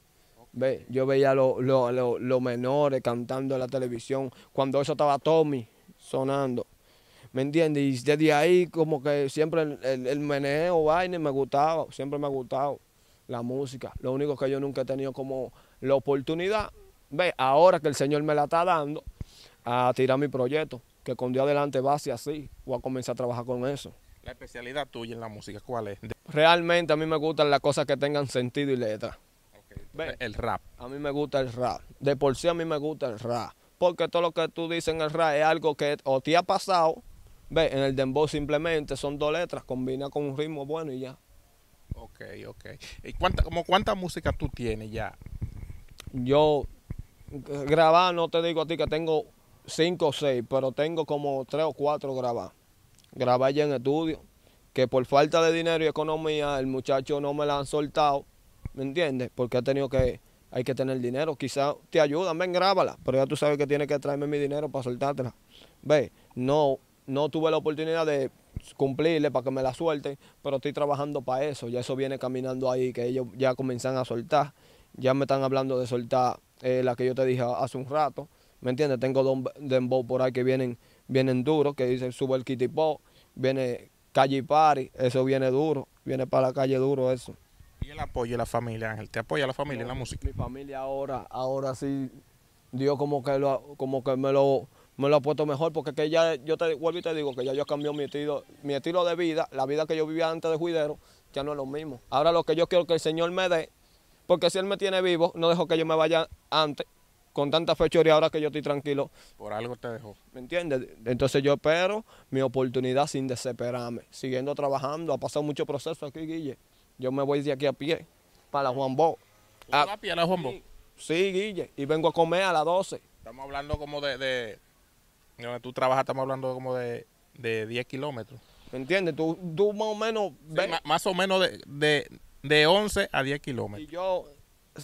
Ve, yo veía los menores cantando en la televisión, cuando eso estaba Tommy sonando. ¿Me entiendes? Y desde ahí como que siempre el, el, meneo, vaina, me gustaba, siempre me ha gustado la música. Lo único que yo nunca he tenido como la oportunidad, ve, ahora que el Señor me la está dando, a tirar mi proyecto, que con Dios adelante va así, así, voy a comenzar a trabajar con eso. La especialidad tuya en la música, ¿cuál es? Realmente a mí me gustan las cosas que tengan sentido y letra el rap. A mí me gusta el rap. De por sí a mí me gusta el rap. Porque todo lo que tú dices en el rap es algo que o te ha pasado. Ve, en el dembow simplemente son dos letras Combina con un ritmo bueno y ya. Ok, ok. ¿Y cuánta, como cuánta música tú tienes ya? Yo grabar, no te digo a ti que tengo cinco o seis, pero tengo como tres o cuatro grabar. Grabar ya en estudio, que por falta de dinero y economía el muchacho no me la han soltado ¿me entiendes? Porque ha tenido que, hay que tener dinero, quizás te ayudan, ven, grábala, pero ya tú sabes que tienes que traerme mi dinero para soltártela. Ve, no, no tuve la oportunidad de cumplirle para que me la suelten, pero estoy trabajando para eso, ya eso viene caminando ahí, que ellos ya comienzan a soltar, ya me están hablando de soltar eh, la que yo te dije hace un rato, ¿me entiendes? Tengo dos dembow por ahí que vienen, vienen duros, que dicen sube el kitipo, viene calle y party, eso viene duro, viene para la calle duro eso. Y el apoyo de la familia, Ángel. ¿Te apoya la familia en la música? Mi familia ahora, ahora sí, Dios como que, lo, como que me, lo, lo ha puesto mejor, porque que ya, yo te vuelvo y te digo que ya yo cambiado mi estilo, mi estilo de vida, la vida que yo vivía antes de Juidero, ya no es lo mismo. Ahora lo que yo quiero que el Señor me dé, porque si Él me tiene vivo, no dejo que yo me vaya antes, con tanta fechoría ahora que yo estoy tranquilo. Por algo te dejó. ¿Me entiendes? Entonces yo espero mi oportunidad sin desesperarme, siguiendo trabajando. Ha pasado mucho proceso aquí, Guille. Yo me voy de aquí a pie para Juan Bó. a, a pie a la Juan Bó? Sí, Guille. Y vengo a comer a las 12. Estamos hablando como de, de tú trabajas, estamos hablando como de, 10 kilómetros. ¿Me entiendes? Tú, más o menos... más, o menos de, 11 a 10 kilómetros. Y yo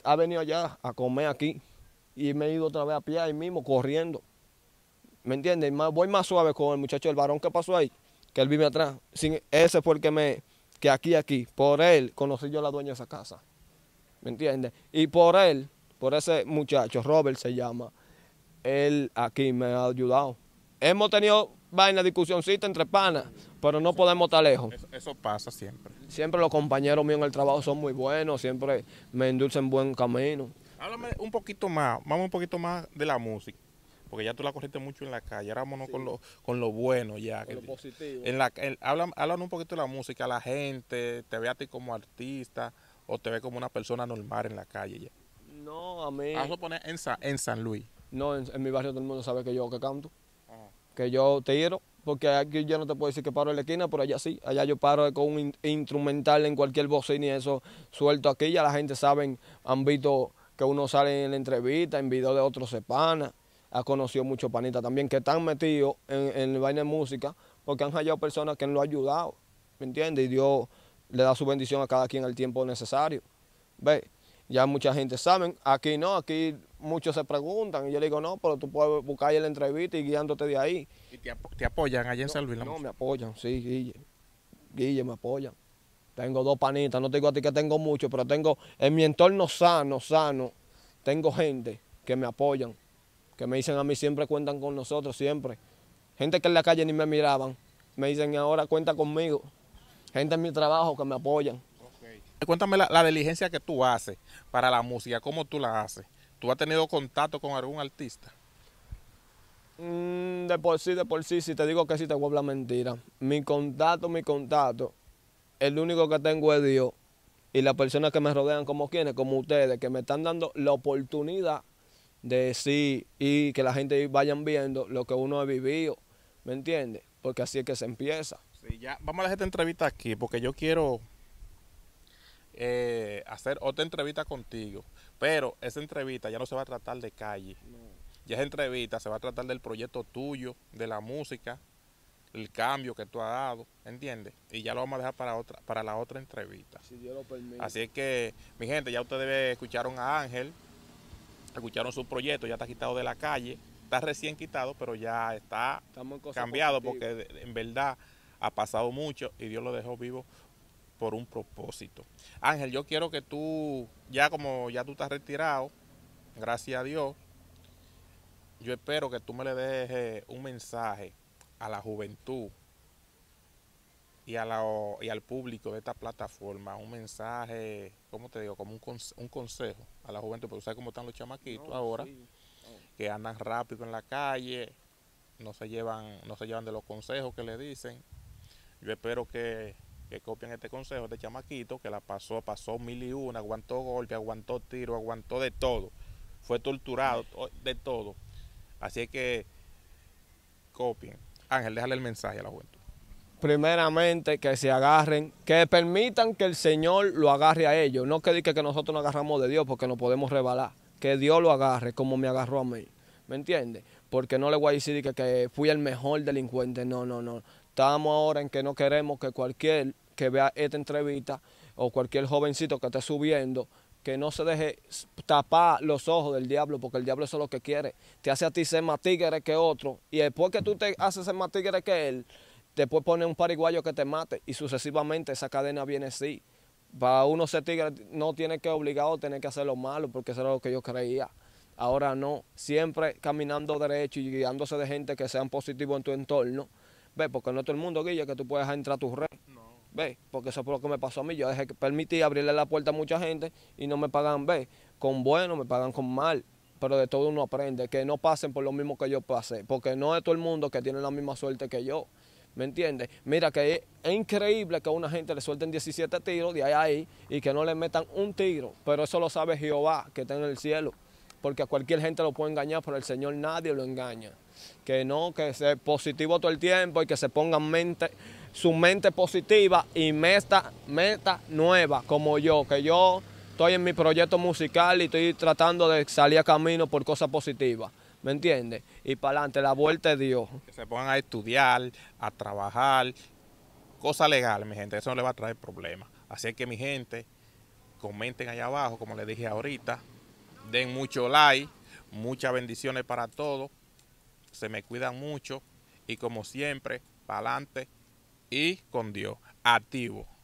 he venido allá a comer aquí y me he ido otra vez a pie ahí mismo corriendo. ¿Me entiendes? Voy más suave con el muchacho, el varón que pasó ahí, que él vive atrás. ese fue el que me, que aquí, aquí, por él conocí yo a la dueña de esa casa. ¿Me entiendes? Y por él, por ese muchacho, Robert se llama, él aquí me ha ayudado. Hemos tenido vaina, discusioncita entre panas, pero no podemos estar lejos. Eso, pasa siempre. Siempre los compañeros míos en el trabajo son muy buenos, siempre me inducen buen camino. Háblame un poquito más, vamos un poquito más de la música porque ya tú la corriste mucho en la calle, ahora vámonos con, lo, con lo bueno ya. lo positivo. En la, hablan, hablan, un poquito de la música, la gente, te ve a ti como artista o te ve como una persona normal en la calle ya. No, a mí... Hazlo poner en, en San Luis. No, en, mi barrio todo el mundo sabe que yo que canto, que yo te tiro, porque aquí yo no te puedo decir que paro en la esquina, pero allá sí, allá yo paro con un instrumental en cualquier bocina y eso suelto aquí, ya la gente sabe, han visto que uno sale en la entrevista, en video de otros sepanas, ha conocido muchos panitas también que están metidos en, el baile de música porque han hallado personas que lo han ayudado, ¿me entiendes? Y Dios le da su bendición a cada quien al tiempo necesario. ¿Ve? Ya mucha gente sabe, aquí no, aquí muchos se preguntan y yo le digo, no, pero tú puedes buscar ahí la entrevista y guiándote de ahí. ¿Y te, apoyan allá en no, No, me apoyan, sí, Guille. Guille, me apoyan. Tengo dos panitas, no te digo a ti que tengo mucho, pero tengo en mi entorno sano, sano, tengo gente que me apoyan que me dicen a mí siempre cuentan con nosotros, siempre. Gente que en la calle ni me miraban, me dicen ahora cuenta conmigo. Gente en mi trabajo que me apoyan. Cuéntame la, diligencia que tú haces para la música, cómo tú la haces. ¿Tú has tenido contacto con algún artista? Mm, de por sí, de por sí, si te digo que sí te voy a mentira. Mi contacto, mi contacto, el único que tengo es Dios y las personas que me rodean como quienes, como ustedes, que me están dando la oportunidad de sí y que la gente vayan viendo lo que uno ha vivido, ¿me entiendes? Porque así es que se empieza. Sí, ya vamos a dejar esta entrevista aquí porque yo quiero eh, hacer otra entrevista contigo, pero esa entrevista ya no se va a tratar de calle. Ya esa entrevista se va a tratar del proyecto tuyo, de la música, el cambio que tú has dado, ¿entiendes? Y ya lo vamos a dejar para otra para la otra entrevista. Si Dios Así que, mi gente, ya ustedes escucharon a Ángel, escucharon su proyecto ya está quitado de la calle, está recién quitado, pero ya está cambiado porque en verdad ha pasado mucho y Dios lo dejó vivo por un propósito. Ángel, yo quiero que tú, ya como ya tú estás retirado, gracias a Dios, yo espero que tú me le dejes un mensaje a la juventud y, al público de esta plataforma un mensaje, como te digo? Como un, consejo a la juventud, porque sabes cómo están los chamaquitos ahora, que andan rápido en la calle, no se llevan, no se llevan de los consejos que le dicen. Yo espero que, copien este consejo de chamaquito que la pasó, pasó mil y una, aguantó golpe, aguantó tiro, aguantó de todo, fue torturado de todo. Así que copien. Ángel, déjale el mensaje a la juventud primeramente que se agarren, que permitan que el Señor lo agarre a ellos, no que diga que nosotros nos agarramos de Dios porque nos podemos rebalar, que Dios lo agarre como me agarró a mí, ¿me entiendes? Porque no le voy a decir que, fui el mejor delincuente, no, no, no. Estamos ahora en que no queremos que cualquier que vea esta entrevista o cualquier jovencito que esté subiendo, que no se deje tapar los ojos del diablo, porque el diablo eso es lo que quiere. Te hace a ti ser más tigre que otro, y después que tú te haces ser más tigre que él, después pone un pariguayo que te mate y sucesivamente esa cadena viene así. Para uno ser tigre no tiene que obligado tener que hacer lo malo porque eso era lo que yo creía. Ahora no, siempre caminando derecho y guiándose de gente que sean positivo en tu entorno. Ve, porque no todo el mundo guía que tú puedes entrar a tu red. No. Ve, porque eso fue lo que me pasó a mí. Yo dejé que permití abrirle la puerta a mucha gente y no me pagan, ve, con bueno, me pagan con mal pero de todo uno aprende, que no pasen por lo mismo que yo pasé, porque no es todo el mundo que tiene la misma suerte que yo. ¿me entiendes? Mira que es increíble que a una gente le suelten 17 tiros de ahí a ahí y que no le metan un tiro, pero eso lo sabe Jehová que está en el cielo, porque a cualquier gente lo puede engañar, pero el Señor nadie lo engaña. Que no, que sea positivo todo el tiempo y que se pongan su mente positiva y meta, meta nueva, como yo, que yo estoy en mi proyecto musical y estoy tratando de salir a camino por cosas positivas. ¿me entiendes? Y para adelante, la vuelta de Dios. Que se pongan a estudiar, a trabajar, cosa legal, mi gente, eso no le va a traer problemas. Así que mi gente, comenten allá abajo, como les dije ahorita, den mucho like, muchas bendiciones para todos, se me cuidan mucho y como siempre, para adelante y con Dios, activo.